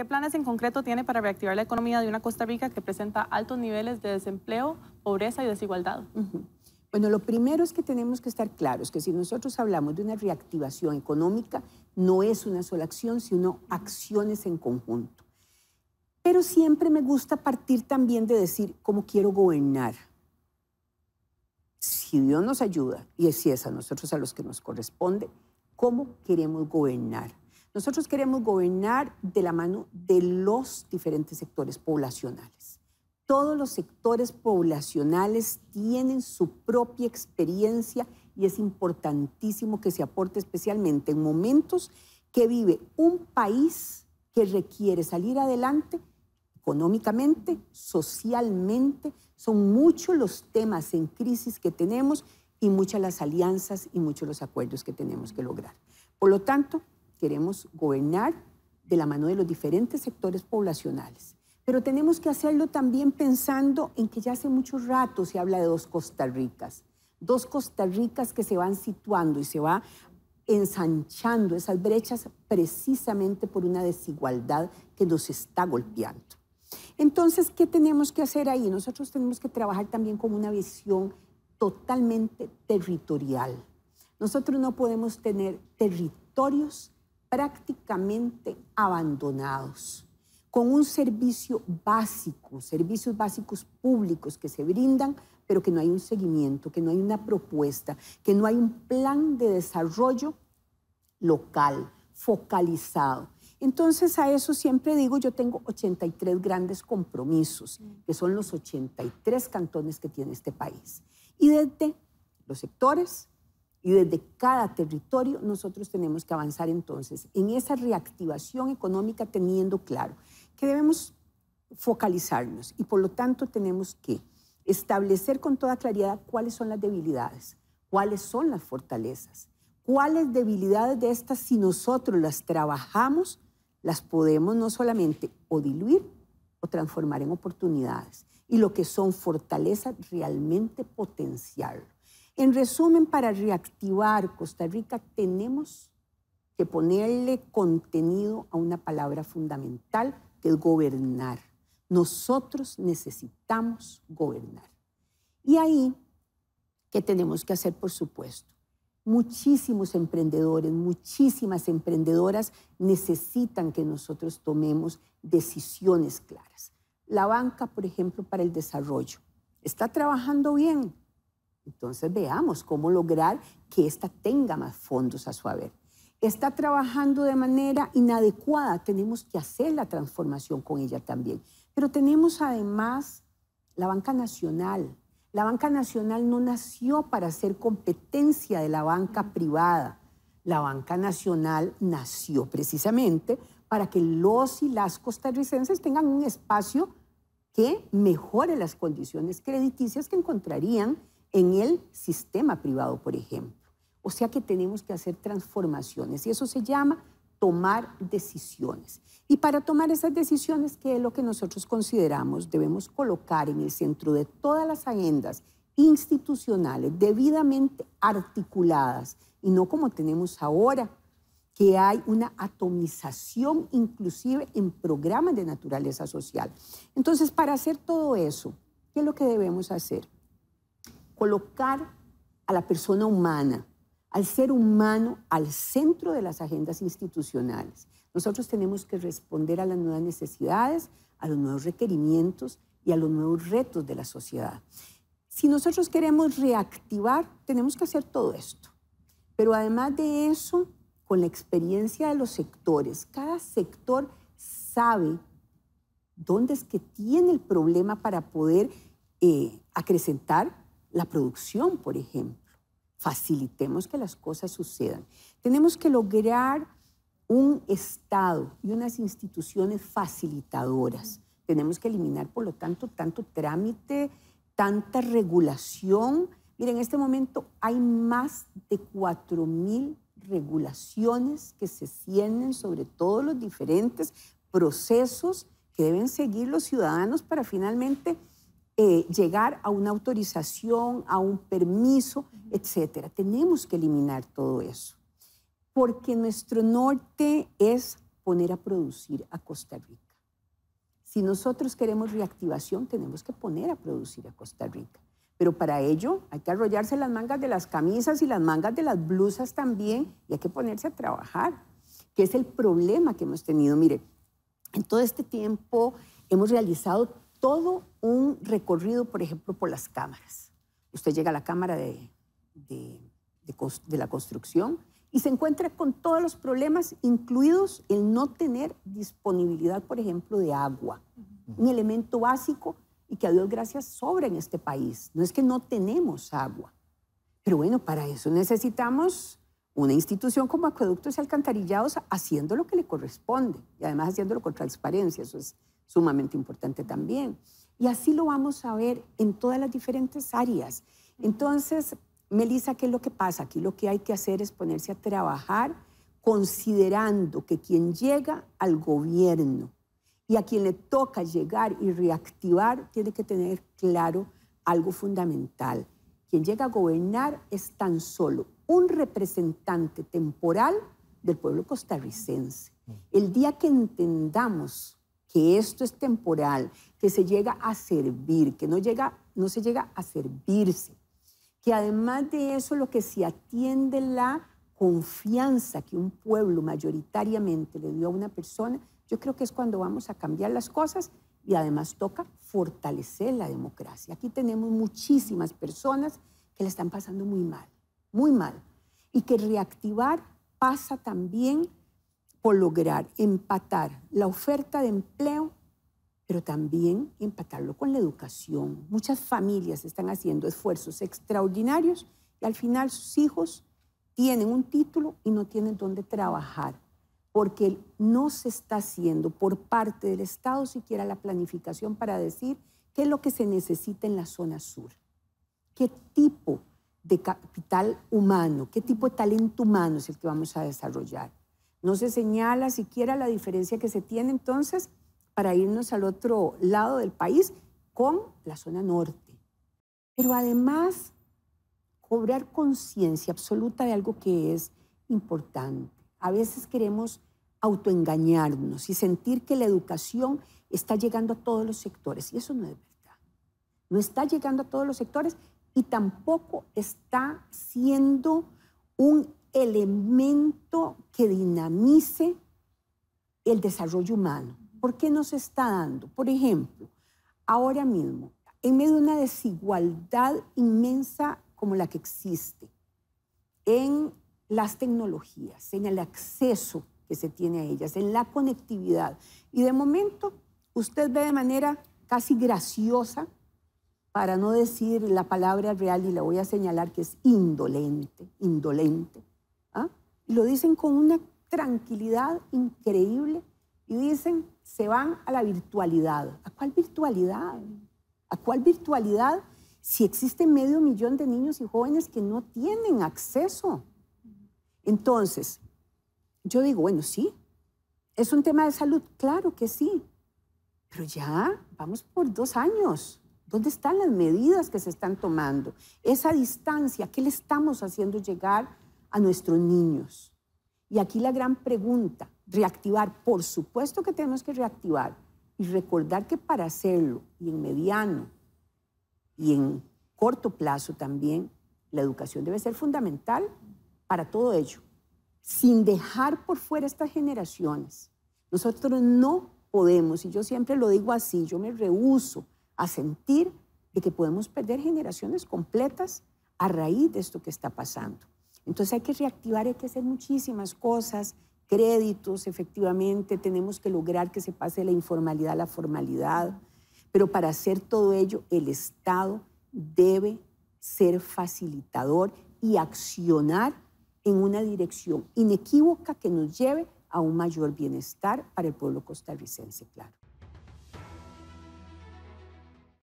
¿Qué planes en concreto tiene para reactivar la economía de una Costa Rica que presenta altos niveles de desempleo, pobreza y desigualdad? Bueno, lo primero es que tenemos que estar claros que si nosotros hablamos de una reactivación económica, no es una sola acción, sino acciones en conjunto. Pero siempre me gusta partir también de decir cómo quiero gobernar. Si Dios nos ayuda, y si es a nosotros a los que nos corresponde, ¿cómo queremos gobernar? Nosotros queremos gobernar de la mano de los diferentes sectores poblacionales. Todos los sectores poblacionales tienen su propia experiencia y es importantísimo que se aporte especialmente en momentos que vive un país que requiere salir adelante económicamente, socialmente. Son muchos los temas en crisis que tenemos y muchas las alianzas y muchos los acuerdos que tenemos que lograr. Por lo tanto, queremos gobernar de la mano de los diferentes sectores poblacionales. Pero tenemos que hacerlo también pensando en que ya hace mucho rato se habla de dos Costa Ricas, dos Costa Ricas que se van situando y se va ensanchando esas brechas precisamente por una desigualdad que nos está golpeando. Entonces, ¿qué tenemos que hacer ahí? Nosotros tenemos que trabajar también con una visión totalmente territorial. Nosotros no podemos tener territorios prácticamente abandonados, con un servicio básico, servicios básicos públicos que se brindan, pero que no hay un seguimiento, que no hay una propuesta, que no hay un plan de desarrollo local, focalizado. Entonces a eso siempre digo, yo tengo 83 grandes compromisos, que son los 83 cantones que tiene este país. Y desde los sectores, y desde cada territorio nosotros tenemos que avanzar entonces en esa reactivación económica teniendo claro que debemos focalizarnos y por lo tanto tenemos que establecer con toda claridad cuáles son las debilidades, cuáles son las fortalezas, cuáles debilidades de estas si nosotros las trabajamos, las podemos no solamente o diluir o transformar en oportunidades y lo que son fortalezas realmente potencial. En resumen, para reactivar Costa Rica tenemos que ponerle contenido a una palabra fundamental que es gobernar. Nosotros necesitamos gobernar. Y ahí, ¿qué tenemos que hacer? Por supuesto, muchísimos emprendedores, muchísimas emprendedoras necesitan que nosotros tomemos decisiones claras. La banca, por ejemplo, para el desarrollo, está trabajando bien, entonces veamos cómo lograr que ésta tenga más fondos a su haber. Está trabajando de manera inadecuada, tenemos que hacer la transformación con ella también. Pero tenemos además la Banca Nacional. La Banca Nacional no nació para ser competencia de la banca privada. La Banca Nacional nació precisamente para que los y las costarricenses tengan un espacio que mejore las condiciones crediticias que encontrarían en el sistema privado, por ejemplo. O sea que tenemos que hacer transformaciones y eso se llama tomar decisiones. Y para tomar esas decisiones, que es lo que nosotros consideramos, debemos colocar en el centro de todas las agendas institucionales debidamente articuladas y no como tenemos ahora, que hay una atomización inclusive en programas de naturaleza social. Entonces, para hacer todo eso, ¿qué es lo que debemos hacer? colocar a la persona humana, al ser humano, al centro de las agendas institucionales. Nosotros tenemos que responder a las nuevas necesidades, a los nuevos requerimientos y a los nuevos retos de la sociedad. Si nosotros queremos reactivar, tenemos que hacer todo esto. Pero además de eso, con la experiencia de los sectores, cada sector sabe dónde es que tiene el problema para poder eh, acrecentar la producción, por ejemplo. Facilitemos que las cosas sucedan. Tenemos que lograr un Estado y unas instituciones facilitadoras. Tenemos que eliminar, por lo tanto, tanto trámite, tanta regulación. Mira, en este momento hay más de 4.000 regulaciones que se cienden sobre todos los diferentes procesos que deben seguir los ciudadanos para finalmente eh, llegar a una autorización, a un permiso, etcétera. Tenemos que eliminar todo eso, porque nuestro norte es poner a producir a Costa Rica. Si nosotros queremos reactivación, tenemos que poner a producir a Costa Rica. Pero para ello hay que arrollarse las mangas de las camisas y las mangas de las blusas también y hay que ponerse a trabajar, que es el problema que hemos tenido. Mire, en todo este tiempo hemos realizado todo un recorrido, por ejemplo, por las cámaras. Usted llega a la cámara de, la construcción y se encuentra con todos los problemas, incluidos el no tener disponibilidad, por ejemplo, de agua, un elemento básico y que a Dios gracias sobra en este país. No es que no tenemos agua, pero bueno, para eso necesitamos una institución como Acueductos y Alcantarillados haciendo lo que le corresponde y además haciéndolo con transparencia. Eso es sumamente importante también. Y así lo vamos a ver en todas las diferentes áreas. Entonces, Melissa, ¿qué es lo que pasa? Aquí lo que hay que hacer es ponerse a trabajar considerando que quien llega al gobierno y a quien le toca llegar y reactivar tiene que tener claro algo fundamental. Quien llega a gobernar es tan solo un representante temporal del pueblo costarricense. El día que entendamos que esto es temporal, que se llega a servir, que no, llega, no se llega a servirse, que además de eso lo que se atiende la confianza que un pueblo mayoritariamente le dio a una persona, yo creo que es cuando vamos a cambiar las cosas y además toca fortalecer la democracia. Aquí tenemos muchísimas personas que le están pasando muy mal, muy mal, y que reactivar pasa también por lograr empatar la oferta de empleo, pero también empatarlo con la educación. Muchas familias están haciendo esfuerzos extraordinarios y al final sus hijos tienen un título y no tienen dónde trabajar, porque no se está haciendo por parte del Estado siquiera la planificación para decir qué es lo que se necesita en la zona sur, qué tipo de capital humano, qué tipo de talento humano es el que vamos a desarrollar no se señala siquiera la diferencia que se tiene entonces para irnos al otro lado del país con la zona norte. Pero además, cobrar conciencia absoluta de algo que es importante. A veces queremos autoengañarnos y sentir que la educación está llegando a todos los sectores. Y eso no es verdad. No está llegando a todos los sectores y tampoco está siendo un elemento que dinamice el desarrollo humano. ¿Por qué no está dando? Por ejemplo, ahora mismo, en medio de una desigualdad inmensa como la que existe en las tecnologías, en el acceso que se tiene a ellas, en la conectividad. Y de momento, usted ve de manera casi graciosa, para no decir la palabra real, y la voy a señalar que es indolente, indolente, ¿ah? Y lo dicen con una tranquilidad increíble y dicen, se van a la virtualidad. ¿A cuál virtualidad? ¿A cuál virtualidad si existe medio millón de niños y jóvenes que no tienen acceso? Entonces, yo digo, bueno, sí, es un tema de salud, claro que sí, pero ya vamos por dos años. ¿Dónde están las medidas que se están tomando? Esa distancia, ¿qué le estamos haciendo llegar a nuestros niños. Y aquí la gran pregunta, reactivar, por supuesto que tenemos que reactivar y recordar que para hacerlo, y en mediano y en corto plazo también, la educación debe ser fundamental para todo ello, sin dejar por fuera estas generaciones. Nosotros no podemos, y yo siempre lo digo así, yo me rehuso a sentir de que podemos perder generaciones completas a raíz de esto que está pasando. Entonces hay que reactivar, hay que hacer muchísimas cosas, créditos, efectivamente, tenemos que lograr que se pase la informalidad a la formalidad, pero para hacer todo ello el Estado debe ser facilitador y accionar en una dirección inequívoca que nos lleve a un mayor bienestar para el pueblo costarricense, claro.